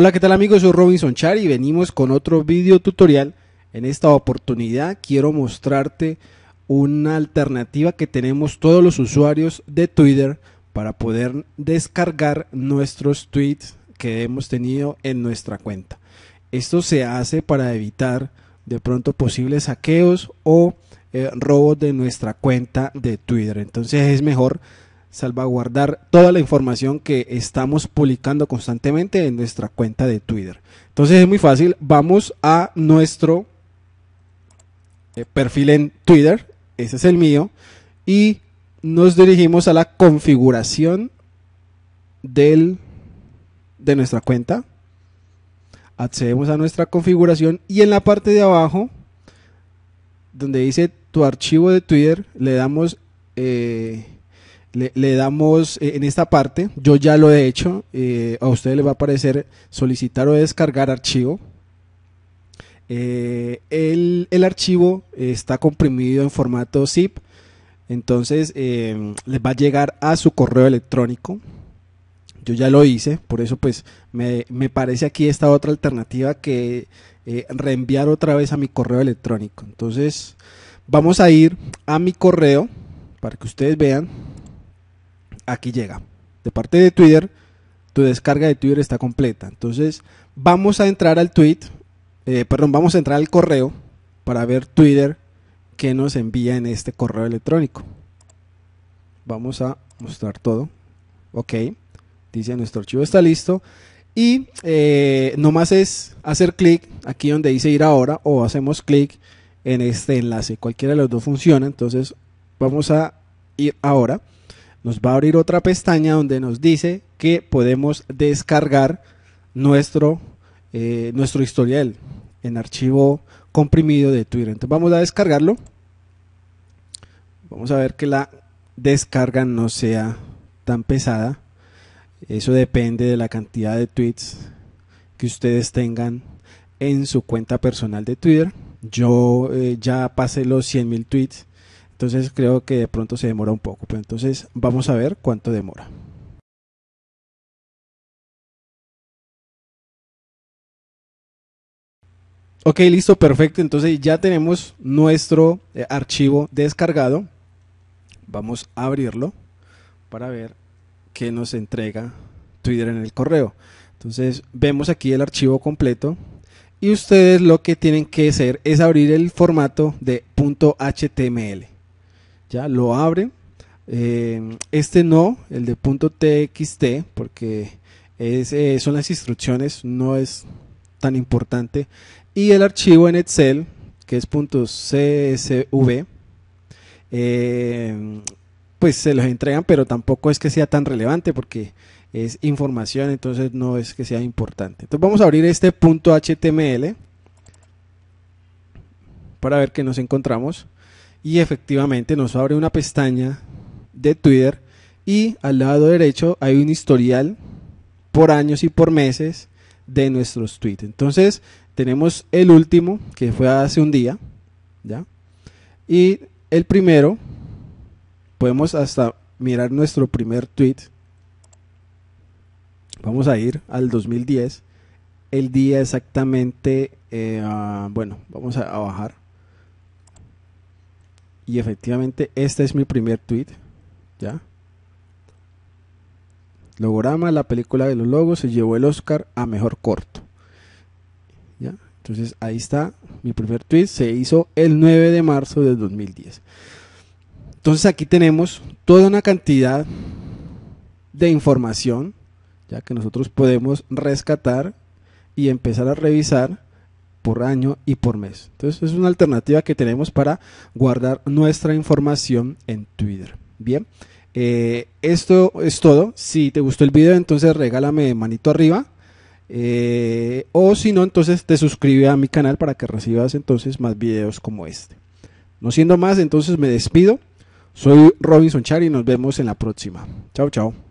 Hola, ¿qué tal amigos? Soy Robinson Char y venimos con otro video tutorial. En esta oportunidad quiero mostrarte una alternativa que tenemos todos los usuarios de Twitter para poder descargar nuestros tweets que hemos tenido en nuestra cuenta. Esto se hace para evitar de pronto posibles saqueos o eh, robos de nuestra cuenta de Twitter. Entonces es mejor salvaguardar toda la información que estamos publicando constantemente en nuestra cuenta de Twitter. Entonces es muy fácil, vamos a nuestro eh, perfil en Twitter, ese es el mío, y nos dirigimos a la configuración del, de nuestra cuenta. Accedemos a nuestra configuración y en la parte de abajo, donde dice tu archivo de Twitter, le damos... Eh, le, damos eh, en esta parte, yo ya lo he hecho, eh, a ustedes les va a aparecer solicitar o descargar archivo. Eh, el, archivo está comprimido en formato zip, entonces em, les va a llegar a su correo electrónico. Yo ya lo hice, por eso pues me, me parece aquí esta otra alternativa que reenviar otra vez a mi correo electrónico. Entonces vamos a ir a mi correo para que ustedes vean aquí llega. De parte de Twitter, tu descarga de Twitter está completa. Entonces, vamos a entrar al tweet, eh, perdón, vamos a entrar al correo para ver Twitter que nos envía en este correo electrónico. Vamos a mostrar todo. Ok, dice nuestro archivo está listo. Y no eh, nomás es hacer clic aquí donde dice ir ahora o hacemos clic en este enlace. Cualquiera de los dos funciona. Entonces vamos a ir ahora nos va a abrir otra pestaña donde nos dice que podemos descargar nuestro, eh, nuestro historial en archivo comprimido de Twitter. Entonces vamos a descargarlo. Vamos a ver que la descarga no sea tan pesada. Eso depende de la cantidad de tweets que ustedes tengan en su cuenta personal de Twitter. Yo eh, ya pasé los 100.000 tweets entonces creo que de pronto se demora un poco, pero entonces vamos a ver cuánto demora. Ok, listo, perfecto. Entonces ya tenemos nuestro eh, archivo descargado. Vamos a abrirlo para ver qué nos entrega Twitter en el correo. Entonces vemos aquí el archivo completo y ustedes lo que tienen que hacer es abrir el formato de .html ya lo abren. Eh, este no, el de .txt, porque es, eh, son las instrucciones, no es tan importante. Y el archivo en Excel, que es .csv, eh, pues se los entregan, pero tampoco es que sea tan relevante porque es información, entonces no es que sea importante. Entonces vamos a abrir este punto .html para ver qué nos encontramos y efectivamente nos abre una pestaña de Twitter y al lado derecho hay un historial por años y por meses de nuestros tweets. Entonces tenemos el último que fue hace un día, ¿ya? Y el primero, podemos hasta mirar nuestro primer tweet. Vamos a ir al 2010, el día exactamente, eh, ah, bueno, vamos a bajar. Y efectivamente, este es mi primer tweet. ¿Ya? Logorama, la película de los logos, se llevó el Oscar a mejor corto. Entonces ahí está mi primer tweet. Se hizo el 9 de marzo del 2010. Entonces aquí tenemos toda una cantidad de información ya que nosotros podemos rescatar y empezar a revisar por año y por mes. Entonces es una alternativa que tenemos para guardar nuestra información en Twitter. Bien, eh, esto es todo. Si te gustó el video, entonces regálame manito arriba. Eh, o si no, entonces te suscribes a mi canal para que recibas entonces más videos como este. No siendo más, entonces me despido. Soy Robinson Char y nos vemos en la próxima. Chao, chao.